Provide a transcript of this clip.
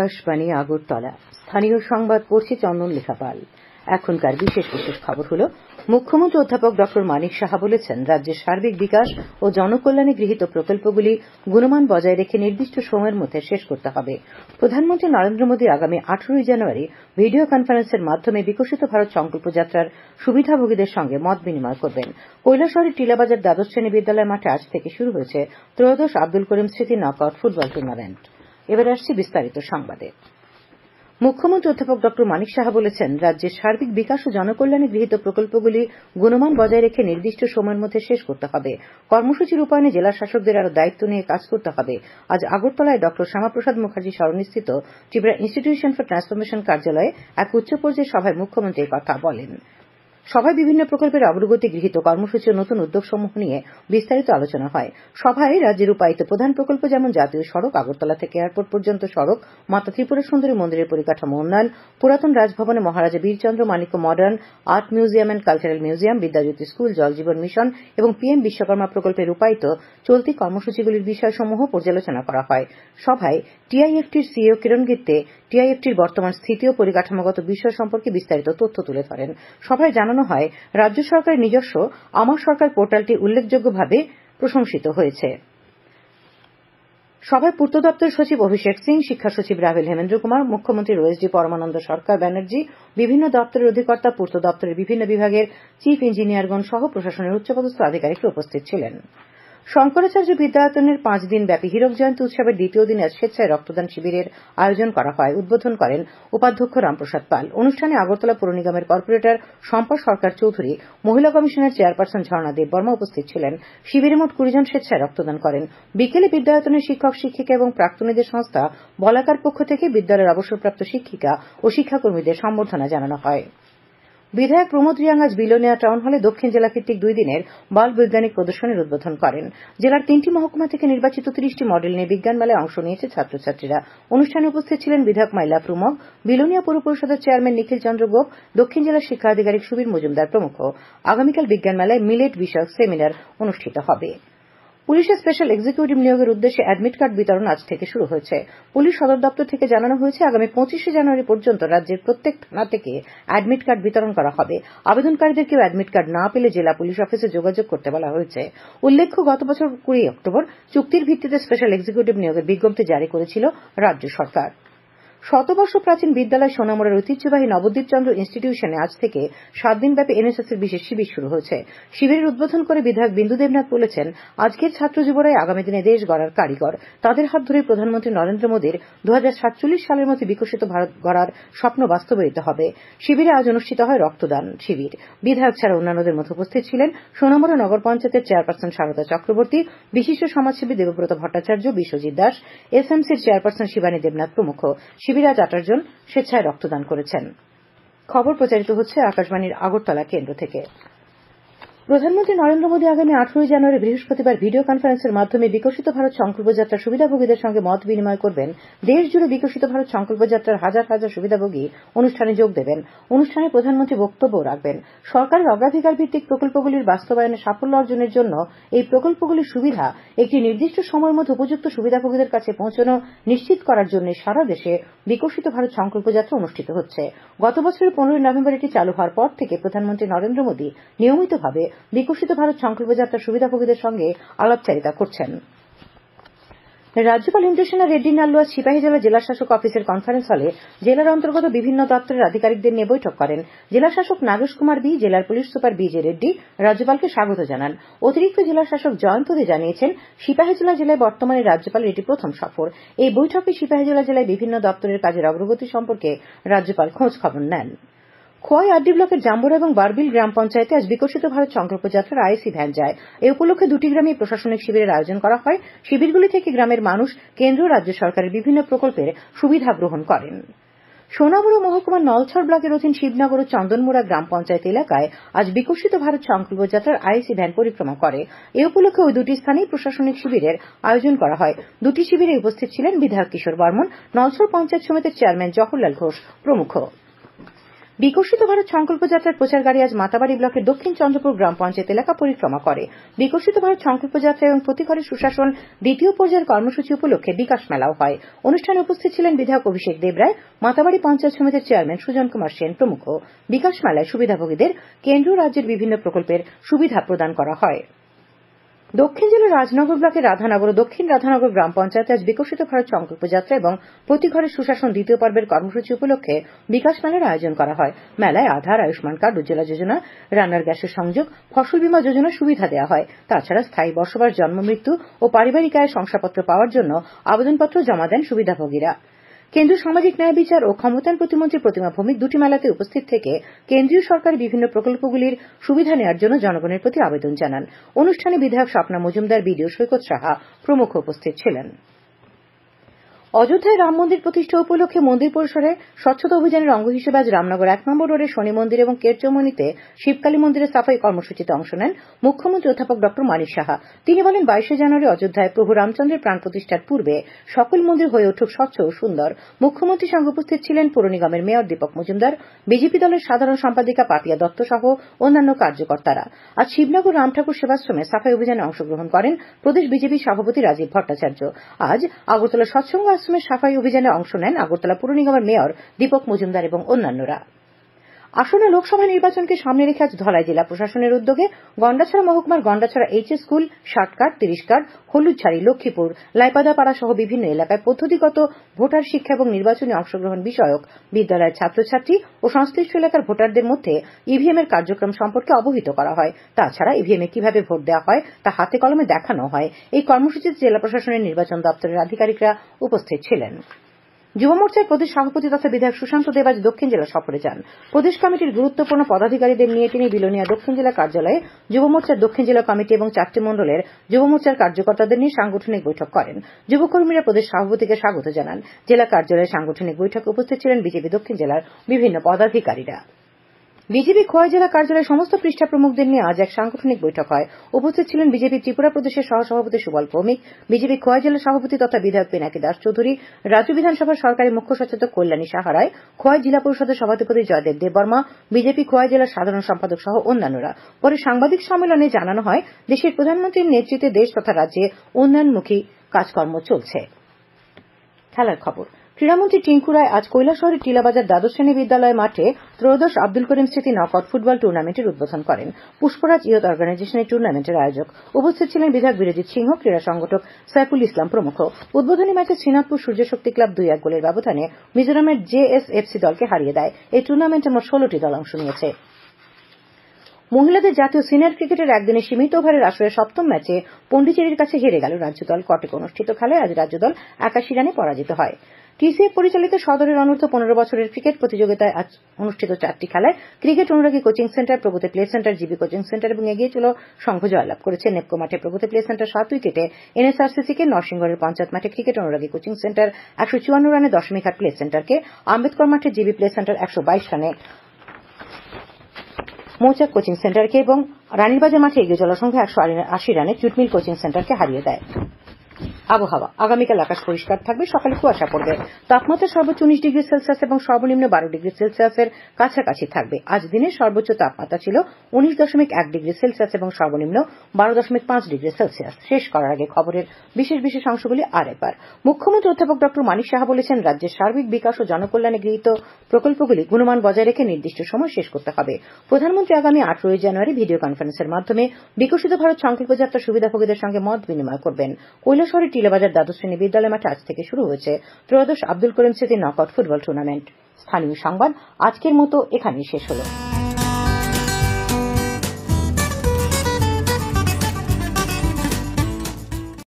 আকাশবাণী আগরতলা স্থানীয় সংবাদ পড়ছি চন্দন লেখাপাল এখনকার বিশেষ বিশেষ খবর হল মুখ্যমন্ত্রী অধ্যাপক ড মানিক সাহা বলেছেন রাজ্যের সার্বিক বিকাশ ও জনকল্যাণে গৃহীত প্রকল্পগুলি গুণমান বজায় রেখে নির্দিষ্ট সময়ের মধ্যে শেষ করতে হবে প্রধানমন্ত্রী নরেন্দ্র মোদী আগামী আঠারোই জানুয়ারি ভিডিও কনফারেন্সের মাধ্যমে বিকশিত ভারত সংকল্প যাত্রার সুবিধাভোগীদের সঙ্গে মত বিনিময় করবেন কৈলাসহরের টিলাবাজার দ্বাদশ শ্রেণী বিদ্যালয় মাঠে আজ থেকে শুরু হয়েছে ত্রয়োদশ আব্দুল করিম স্মৃতি নকআউট ফুটবল টুর্নামেন্ট এবার আসছি বিস্তারিত সংবাদে মুখ্যমন্ত্রী অধ্যাপক ড মানিক সাহা বলেছেন রাজ্যের সার্বিক বিকাশ ও জনকল্যাণে গৃহীত প্রকল্পগুলি গুণমান বজায় রেখে নির্দিষ্ট সময়ের মধ্যে শেষ করতে হবে কর্মসূচি রূপায়ণে জেলা শাসকদের আরও দায়িত্ব নিয়ে কাজ করতে হবে আজ আগরতলায় ড শ্যামাপ্রসাদ মুখার্জী স্মরণস্থিত ত্রিপুরা ইনস্টিটিউশন ফর ট্রান্সফরমেশন কার্যালয়ে এক উচ্চ পর্যায়ের সভায় মুখ্যমন্ত্রী কথা বলেন সভায় বিভিন্ন প্রকল্পের অগ্রগতি গৃহীত কর্মসূচি ও নতুন উদ্যোগসমূহ নিয়ে বিস্তারিত আলোচনা হয় সভায় রাজ্যের উপায়িত প্রধান প্রকল্প যেমন জাতীয় সড়ক আগরতলা থেকে এয়ারপোর্ট পর্যন্ত সড়ক মাতা ত্রিপুরা সুন্দরী মন্দিরের পরিকাঠামো উন্নয়ন পুরাতন রাজভবনে Maharaja Birchandra Manikya modern art museum and cultural museum Vidyajyoti school Jal Jeevan mission এবং পিএম বিশ্বকর্মা প্রকল্পের উপায়িত চলতি কর্মসূচিগুলির বিষয়সমূহ পর্যালোচনা করা হয় সভায় টিআইএফটির সিইও কিরণ গিত্তে টিআইএফটির বর্তমান স্থিতি ও পরিকাঠামোগত বিষয় সম্পর্কে বিস্তারিত তথ্য তুলে ধরেন সভায় জানানো বোঝানো হয় রাজ্য সরকারের নিজস্ব আমার সরকার পোর্টালটি উল্লেখযোগ্যভাবে প্রশংসিত হয়েছে সভায় পূর্ত দপ্তরের সচিব অভিষেক সিং শিক্ষা সচিব রাভেল হেমেন্দ্র কুমার মুখ্যমন্ত্রী ডি পরমানন্দ সরকার ব্যানার্জি বিভিন্ন দপ্তরের অধিকর্তা পূর্ত দপ্তরের বিভিন্ন বিভাগের চিফ ইঞ্জিনিয়ারগণ সহ প্রশাসনের উচ্চপদস্থ আধিকারিকরা উপস্থিত ছিলেন শঙ্করাচার্য বিদ্যায়তনের পাঁচ দিন ব্যাপী হীরক জয়ন্তী উৎসবের দ্বিতীয় দিনে আজ স্বেচ্ছায় রক্তদান শিবিরের আয়োজন করা হয় উদ্বোধন করেন উপাধ্যক্ষ রামপ্রসাদ পাল অনুষ্ঠানে আগরতলা পুর নিগমের কর্পোরেটর শম্পা সরকার চৌধুরী মহিলা কমিশনের চেয়ারপার্সন ঝর্ণা দেববর্মা উপস্থিত ছিলেন শিবিরে মোট কুড়ি জন স্বেচ্ছায় রক্তদান করেন বিকেলে বিদ্যায়তনের শিক্ষক শিক্ষিকা এবং প্রাক্তনীদের সংস্থা বলাকার পক্ষ থেকে বিদ্যালয়ের অবসরপ্রাপ্ত শিক্ষিকা ও শিক্ষাকর্মীদের সম্বর্ধনা জানানো হয় বিধায়ক প্রমোদ রিয়াং আজ বিলোনিয়া টাউন হলে দক্ষিণ জেলা ভিত্তিক দুই দিনের বাল বৈজ্ঞানিক প্রদর্শনীর উদ্বোধন করেন জেলার তিনটি মহকুমা থেকে নির্বাচিত তিরিশটি মডেল নিয়ে বিজ্ঞান মেলায় অংশ নিয়েছে ছাত্রছাত্রীরা অনুষ্ঠানে উপস্থিত ছিলেন বিধায়ক মাইলা প্রমোদ বিলোনিয়া পৌর পরিষদের চেয়ারম্যান নিখিল চন্দ্র গোপ দক্ষিণ জেলার শিক্ষা আধিকারিক সুবীর মজুমদার প্রমুখ আগামীকাল বিজ্ঞান মেলায় মিলেট বিষয়ক সেমিনার অনুষ্ঠিত হবে পুলিশের স্পেশাল এক্সিকিউটিভ নিয়োগের উদ্দেশ্যে অ্যাডমিট কার্ড বিতরণ আজ থেকে শুরু হয়েছে পুলিশ সদর দপ্তর থেকে জানানো হয়েছে আগামী পঁচিশে জানুয়ারি পর্যন্ত রাজ্যের প্রত্যেক থানা থেকে অ্যাডমিট কার্ড বিতরণ করা হবে আবেদনকারীদের কেউ এডমিট কার্ড না পেলে জেলা পুলিশ অফিসে যোগাযোগ করতে বলা হয়েছে উল্লেখ্য গত বছর কুড়ি অক্টোবর চুক্তির ভিত্তিতে স্পেশাল এক্সিকিউটিভ নিয়োগের বিজ্ঞপ্তি জারি করেছিল রাজ্য সরকার শতবর্ষ প্রাচীন বিদ্যালয় সোনামুড়ার ঐতিহ্যবাহী নবদ্বীপ চন্দ্র ইনস্টিটিউশনে আজ থেকে সাতদিনব্যাপী এনএসএস এর বিশেষ শিবির শুরু হয়েছে শিবিরের উদ্বোধন করে বিধায়ক বিন্দু দেবনাথ বলেছেন আজকের ছাত্র যুবরাই আগামী দিনে দেশ গড়ার কারিগর তাদের হাত ধরে প্রধানমন্ত্রী নরেন্দ্র মোদীর দু সালের মধ্যে বিকশিত ভারত গড়ার স্বপ্ন বাস্তবায়িত হবে শিবিরে আজ অনুষ্ঠিত হয় রক্তদান শিবির বিধায়ক ছাড়া অন্যান্যদের মধ্যে উপস্থিত ছিলেন সোনামুড়া নগর পঞ্চায়েতের চেয়ারপারসন সারদা চক্রবর্তী বিশিষ্ট সমাজসেবী দেবব্রত ভট্টাচার্য বিশ্বজিৎ দাস এসএমসির চেয়ারপারসন শিবানী দেবনাথ প্রমুখ শিবিরাজ আটারজন স্বেচ্ছায় রক্তদান করেছেন প্রধানমন্ত্রী নরেন্দ্র মোদী আগামী আঠারোই জানুয়ারি বৃহস্পতিবার ভিডিও কনফারেন্সের মাধ্যমে বিকশিত ভারত সংকল্প যাত্রার সুবিধাভোগীদের সঙ্গে মত বিনিময় করবেন দেশজুড়ে বিকশিত ভারত সংকল্প যাত্রার হাজার হাজার সুবিধাভোগী অনুষ্ঠানে যোগ দেবেন অনুষ্ঠানে প্রধানমন্ত্রী বক্তব্য রাখবেন সরকারের অগ্রাধিকার ভিত্তিক প্রকল্পগুলির বাস্তবায়নে সাফল্য অর্জনের জন্য এই প্রকল্পগুলির সুবিধা একটি নির্দিষ্ট সময়ের মধ্যে উপযুক্ত সুবিধাভোগীদের কাছে পৌঁছানো নিশ্চিত করার জন্য সারা দেশে বিকশিত ভারত সংকল্প যাত্রা অনুষ্ঠিত হচ্ছে গত বছরের পনেরোই নভেম্বর এটি চালু হওয়ার পর থেকে প্রধানমন্ত্রী নরেন্দ্র মোদী নিয়মিতভাবে বিকশিত ভারত সংকল্প যাত্রার সুবিধাভোগীদের সঙ্গে আলাপচারিতা করছেন রাজ্যপাল ইন্দ্রসেনা রেড্ডি নাল্লুয়া সিপাহীজলা জেলা জেলাশাসক অফিসের কনফারেন্স হলে জেলার অন্তর্গত বিভিন্ন দপ্তরের আধিকারিকদের নিয়ে বৈঠক করেন জেলাশাসক নাগেশ কুমার বি জেলার police super B J Reddy রাজ্যপালকে স্বাগত জানান অতিরিক্ত জেলাশাসক জয়ন্ত দে জানিয়েছেন সিপাহীজলা জেলায় বর্তমানে রাজ্যপালের এটি প্রথম সফর এই বৈঠকে সিপাহীজলা জেলায় বিভিন্ন দপ্তরের কাজের অগ্রগতি সম্পর্কে রাজ্যপাল খোঁজ খবর নেন খোয়াই আরডি ব্লকের জাম্বুরা এবং বারবিল গ্রাম পঞ্চায়েতে আজ বিকশিত ভারত সংকল্প যাত্রার আইএসি ভ্যান যায় এ উপলক্ষে দুটি গ্রামে প্রশাসনিক শিবিরের আয়োজন করা হয় শিবিরগুলি থেকে গ্রামের মানুষ কেন্দ্র ও রাজ্য সরকারের বিভিন্ন প্রকল্পের সুবিধা গ্রহণ করেন সোনামুড়া মহকুমার নলছড় ব্লকের অধীন শিবনগর ও চন্দনমুড়া গ্রাম পঞ্চায়েত এলাকায় আজ বিকশিত ভারত সংকল্প যাত্রার আইসি ভ্যান পরিক্রমা করে এ উপলক্ষে ওই দুটি স্থানেই প্রশাসনিক শিবিরের আয়োজন করা হয় দুটি শিবিরে উপস্থিত ছিলেন বিধায়ক কিশোর বর্মন নলছড় পঞ্চায়েত সমিতির চেয়ারম্যান জহরলাল ঘোষ প্রমুখ বিকশিত ভারত সংকল্প যাত্রার প্রচার গাড়ি আজ মাতাবাড়ি ব্লকের দক্ষিণ চন্দ্রপুর গ্রাম পঞ্চায়েত এলাকা পরিক্রমা করে বিকশিত ভারত সংকল্প যাত্রা এবং প্রতিঘরের সুশাসন দ্বিতীয় পর্যায়ের কর্মসূচি উপলক্ষে বিকাশ মেলাও হয় অনুষ্ঠানে উপস্থিত ছিলেন বিধায়ক অভিষেক দেবরায় মাতাবাড়ি পঞ্চায়েত সমিতির চেয়ারম্যান সুজন কুমার সেন প্রমুখ বিকাশ মেলায় সুবিধাভোগীদের কেন্দ্র রাজ্যের বিভিন্ন প্রকল্পের সুবিধা প্রদান করা হয় দক্ষিণ জেলার রাজনগর ব্লকের রাধানগর ও দক্ষিণ রাধানগর গ্রাম পঞ্চায়েতে আজ বিকশিত ভারত সংকল্প যাত্রা এবং প্রতি ঘরের সুশাসন দ্বিতীয় পর্বের কর্মসূচি উপলক্ষে বিকাশ মেলার আয়োজন করা হয় মেলায় আধার আয়ুষ্মান কার্ড উজ্জ্বলা যোজনা রান্নার গ্যাসের সংযোগ ফসল বীমা যোজনার সুবিধা দেওয়া হয় তাছাড়া স্থায়ী বসবাস জন্ম মৃত্যু ও পারিবারিক আয় শংসাপত্র পাওয়ার জন্য আবেদনপত্র জমা দেন সুবিধাভোগীরা কেন্দ্রীয় সামাজিক ন্যায় বিচার ও ক্ষমতায়ন প্রতিমন্ত্রী প্রতিমা ভৌমিক দুটি মেলাতে উপস্থিত থেকে কেন্দ্রীয় সরকার বিভিন্ন প্রকল্পগুলির সুবিধা নেওয়ার জন্য জনগণের প্রতি আবেদন জানান অনুষ্ঠানে বিধায়ক স্বপ্না মজুমদার বিডিও সৈকত সাহা প্রমুখ উপস্থিত ছিলেন অযোধ্যায় রাম মন্দির প্রতিষ্ঠা উপলক্ষে মন্দির পরিসরে স্বচ্ছতা অভিযানের অঙ্গ হিসেবে আজ রামনগর এক নম্বর রোডে শনি মন্দির এবং কেরচৌমনিতে শিবকালী মন্দিরের সাফাই কর্মসূচিতে অংশ নেন মুখ্যমন্ত্রী অধ্যাপক ড মানিক সাহা তিনি বলেন বাইশে জানুয়ারি অযোধ্যায় প্রভু রামচন্দ্রের প্রাণ প্রতিষ্ঠার পূর্বে সকল মন্দির হয়ে উঠুক স্বচ্ছ ও সুন্দর মুখ্যমন্ত্রী সঙ্গে উপস্থিত ছিলেন পৌর নিগমের মেয়র দীপক মজুমদার বিজেপি দলের সাধারণ সম্পাদিকা পাপিয়া দত্ত সহ অন্যান্য কার্যকর্তারা আজ শিবনগর রামঠাকুর সেবাশ্রমে সাফাই অভিযানে অংশগ্রহণ করেন প্রদেশ বিজেপি সভাপতি রাজীব ভট্টাচার্য আজ আগরতলা সৎসঙ্গ আশ্রমের সাফাই অভিযানে অংশ নেন আগরতলা পুর নিগমের মেয়র দীপক মজুমদার এবং অন্যান্যরা আসন্ন লোকসভা নির্বাচনকে সামনে রেখে আজ ধলাই জেলা প্রশাসনের উদ্যোগে গন্ডাছড়া মহকুমার গন্ডাছড়া এইচ এস স্কুল ষাট কার্ড তিরিশ হলুদঝাড়ি লক্ষ্মীপুর লাইপাদাপাড়া সহ বিভিন্ন এলাকায় পদ্ধতিগত ভোটার শিক্ষা এবং নির্বাচনী অংশগ্রহণ বিষয়ক বিদ্যালয়ের ছাত্রছাত্রী ও সংশ্লিষ্ট এলাকার ভোটারদের মধ্যে ইভিএম e এর কার্যক্রম সম্পর্কে অবহিত করা হয় তাছাড়া ইভিএম e এ কিভাবে ভোট দেওয়া হয় তা হাতে কলমে দেখানো হয় এই কর্মসূচিতে জেলা প্রশাসনের নির্বাচন দপ্তরের আধিকারিকরা উপস্থিত ছিলেন যুব মোর্চার প্রদেশ সভাপতি তথা বিধায়ক সুশান্ত দেব আজ দক্ষিণ জেলা সফরে যান প্রদেশ কমিটির গুরুত্বপূর্ণ পদাধিকারীদের নিয়ে তিনি বিলোনিয়া দক্ষিণ জেলা কার্যালয়ে যুব মোর্চার দক্ষিণ জেলা কমিটি এবং চারটি মন্ডলের যুব মোর্চার কার্যকর্তাদের নিয়ে সাংগঠনিক বৈঠক করেন যুবকর্মীরা প্রদেশ সভাপতিকে স্বাগত জানান জেলা কার্যালয়ে সাংগঠনিক বৈঠকে উপস্থিত ছিলেন বিজেপি দক্ষিণ জেলার বিভিন্ন পদাধিকারীরা বিজেপি খোয়াই জেলা কার্যালয়ের সমস্ত পৃষ্ঠা প্রমুখদের নিয়ে আজ এক সাংগঠনিক বৈঠক হয় উপস্থিত ছিলেন বিজেপি ত্রিপুরা প্রদেশের সহ সভাপতি সুবল ভৌমিক বিজেপি খোয়াই জেলা সভাপতি তথা বিধায়ক পিনাকি দাস চৌধুরী রাজ্য বিধানসভার সরকারি মুখ্য সচেতক কল্যাণী সাহারায় খোয়াই জেলা পরিষদের সভাধিপতি জয়দেব দেববর্মা বিজেপি খোয়াই জেলার সাধারণ সম্পাদক সহ অন্যান্যরা পরে সাংবাদিক সম্মেলনে জানানো হয় দেশের প্রধানমন্ত্রীর নেতৃত্বে দেশ তথা রাজ্যে উন্নয়নমুখী কাজকর্ম চলছে খেলার খবর ক্রীড়ামন্ত্রী টিঙ্কু রায় আজ কৈলাসহরের টিলাবাজার দ্বাদশ শ্রেণী বিদ্যালয় মাঠে ত্রয়োদশ আব্দুল করিম স্মৃতি নক আউট ফুটবল টুর্নামেন্টের উদ্বোধন করেন পুষ্পরাজ ইয়ত অর্গানাইজেশনের টুর্নামেন্টের আয়োজক উপস্থিত ছিলেন বিধায়ক বীরজিৎ সিংহ ক্রীড়া সংগঠক সাইফুল ইসলাম প্রমুখ উদ্বোধনী ম্যাচে শ্রীনাথপুর সূর্যশক্তি ক্লাব দুই এক গোলের ব্যবধানে মিজোরামের জেএসএফসি দলকে হারিয়ে দেয় এই টুর্নামেন্টে মোট ষোলটি দল অংশ নিয়েছে মহিলাদের জাতীয় সিনিয়র ক্রিকেটের একদিনের সীমিত ওভারের আসরের সপ্তম ম্যাচে পন্ডিচেরির কাছে হেরে গেল রাজ্য দল কটকে অনুষ্ঠিত খেলায় আজ রাজ্য দল একাশি রানে পরাজিত হয় টিসিএফ পরিচালিত সদরের অনূর্ধ্ব পনেরো বছরের ক্রিকেট প্রতিযোগিতায় আজ অনুষ্ঠিত চারটি খেলায় ক্রিকেট অনুরাগী কোচিং সেন্টার প্রভূতি play centre GB coaching centre এবং এগিয়ে চলো সংঘ জয়লাভ করেছে নেপকো মাঠে প্রভূতি প্লে সেন্টার সাত উইকেটে এনএসআরসিসি কে নরসিংগড়ের পঞ্চায়েত মাঠে ক্রিকেট অনুরাগী কোচিং সেন্টার একশো চুয়ান্ন রানে দশমিক হাট প্লে সেন্টারকে আম্বেদকর মাঠে জিবি প্লে সেন্টার একশো বাইশ রানে মৌচাক কোচিং সেন্টারকে এবং রানীরবাজার মাঠে এগিয়ে চলার সঙ্গে একশো আশি রানে চুটমিল কোচিং সেন্টারকে হারিয়ে দেয় আবহাওয়া আগামীকাল আকাশ পরিষ্কার থাকবে সকালে কুয়াশা পড়বে তাপমাত্রা সর্বোচ্চ উনিশ ডিগ্রি সেলসিয়াস এবং সর্বনিম্ন বারো ডিগ্রি সেলসিয়াসের কাছাকাছি থাকবে আজ দিনের সর্বোচ্চ তাপমাত্রা ছিল উনিশ দশমিক এক ডিগ্রি সেলসিয়াস এবং সর্বনিম্ন বারো দশমিক পাঁচ ডিগ্রি সেলসিয়াস শেষ করার আগে খবরের বিশেষ বিশেষ অংশগুলি আর একবার মুখ্যমন্ত্রী অধ্যাপক ড মানিক সাহা বলেছেন রাজ্যের সার্বিক বিকাশ ও জনকল্যাণে গৃহীত প্রকল্পগুলি গুণমান বজায় রেখে নির্দিষ্ট সময় শেষ করতে হবে প্রধানমন্ত্রী আগামী আঠারোই জানুয়ারি ভিডিও কনফারেন্সের মাধ্যমে বিকশিত ভারত সংকল্প যাত্রা সুবিধাভোগীদের সঙ্গে মত বিনিময় করবেন কৈলাসহরে টি টিলাবাজার দ্বাদশ শ্রেণী বিদ্যালয় মাঠে আজ থেকে শুরু হয়েছে ত্রয়োদশ আব্দুল করিম স্মৃতি নক ফুটবল টুর্নামেন্ট স্থানীয় সংবাদ আজকের মতো এখানেই শেষ হলো